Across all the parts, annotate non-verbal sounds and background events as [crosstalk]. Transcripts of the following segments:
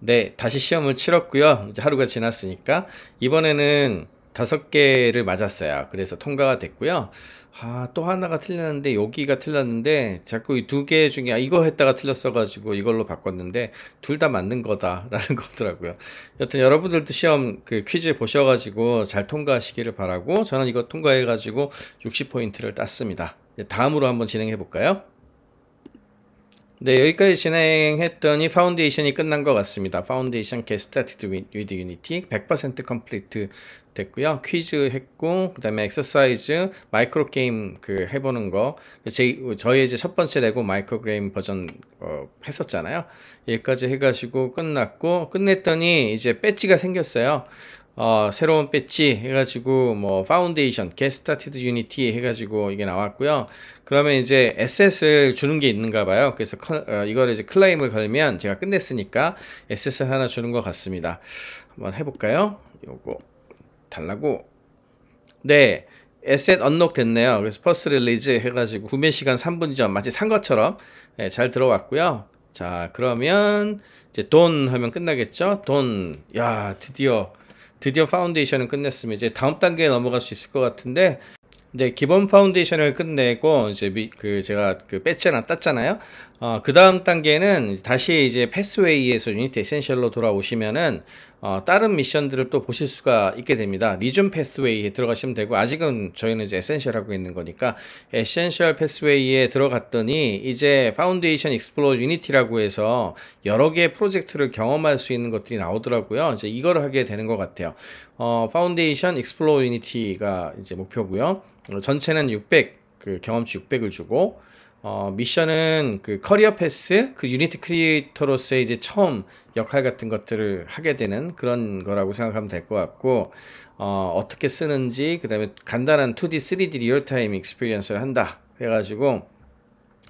네, 다시 시험을 치렀고요. 이제 하루가 지났으니까 이번에는 다섯 개를 맞았어요. 그래서 통과가 됐고요. 아, 또 하나가 틀렸는데 여기가 틀렸는데 자꾸 이 두 개 중에 아, 이거 했다가 틀렸어 가지고 이걸로 바꿨는데 둘 다 맞는 거다라는 [laughs] 거더라고요. 여튼 여러분들도 시험 그 퀴즈 보셔 가지고 잘 통과하시기를 바라고 저는 이거 통과해 가지고 60포인트를 땄습니다. 다음으로 한번 진행해 볼까요? 네, 여기까지 진행했더니 파운데이션이 끝난 것 같습니다. 파운데이션 Get Started with Unity 100% 컴플리트 됐고요. 퀴즈 했고 그다음에 엑서사이즈 마이크로 게임 그 해보는 거 제, 저희 이제 첫 번째 레고 마이크로 게임 버전 어, 했었잖아요. 여기까지 해가지고 끝났고 끝냈더니 이제 배지가 생겼어요. 어, 새로운 배치 해가지고 뭐 파운데이션, 게스타티드 유니티 해가지고 이게 나왔고요. 그러면 이제 에셋을 주는 게 있는가 봐요. 그래서 커, 어, 이걸 이제 클레임을 걸면 제가 끝냈으니까 에셋을 하나 주는 것 같습니다. 한번 해볼까요? 요거 달라고 네 에셋 언록 됐네요. 그래서 퍼스트 릴리즈 해가지고 구매 시간 3분 전 마치 산 것처럼 네, 잘 들어왔고요. 자 그러면 이제 돈 하면 끝나겠죠? 돈 야 드디어 드디어 파운데이션은 끝냈습니다 이제 다음 단계에 넘어갈 수 있을 것 같은데 이제 기본 파운데이션을 끝내고 이제 미, 그 제가 그 배치나 땄잖아요. 어, 그 다음 단계는 다시 이제 패스웨이에서 유니티 에센셜로 돌아오시면은 어, 다른 미션들을 또 보실 수가 있게 됩니다. 리준 패스웨이에 들어가시면 되고 아직은 저희는 이제 에센셜 하고 있는 거니까 에센셜 패스웨이에 들어갔더니 이제 파운데이션 익스플로어 유니티라고 해서 여러 개의 프로젝트를 경험할 수 있는 것들이 나오더라고요. 이제 이걸 하게 되는 것 같아요. 어, 파운데이션 익스플로어 유니티가 이제 목표고요. 어, 전체는 600, 그 경험치 600을 주고, 어, 미션은 그 커리어 패스, 그 유니티 크리에이터로서의 이제 처음 역할 같은 것들을 하게 되는 그런 거라고 생각하면 될 것 같고, 어, 어떻게 쓰는지, 그 다음에 간단한 2D, 3D 리얼타임 익스피리언스를 한다. 해가지고,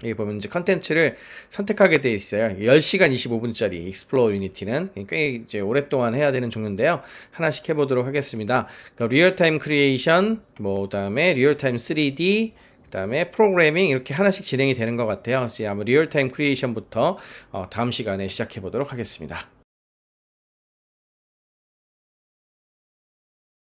여기 보면 이제 컨텐츠를 선택하게 되어 있어요. 10시간 25분짜리 익스플로어 유니티는 꽤 이제 오랫동안 해야 되는 종류인데요. 하나씩 해보도록 하겠습니다. 그러니까 리얼타임 크리에이션, 뭐 다음에 리얼타임 3D, 그 다음에 프로그래밍 이렇게 하나씩 진행이 되는 것 같아요. 그래서 아마 리얼타임 크리에이션부터 어, 다음 시간에 시작해 보도록 하겠습니다.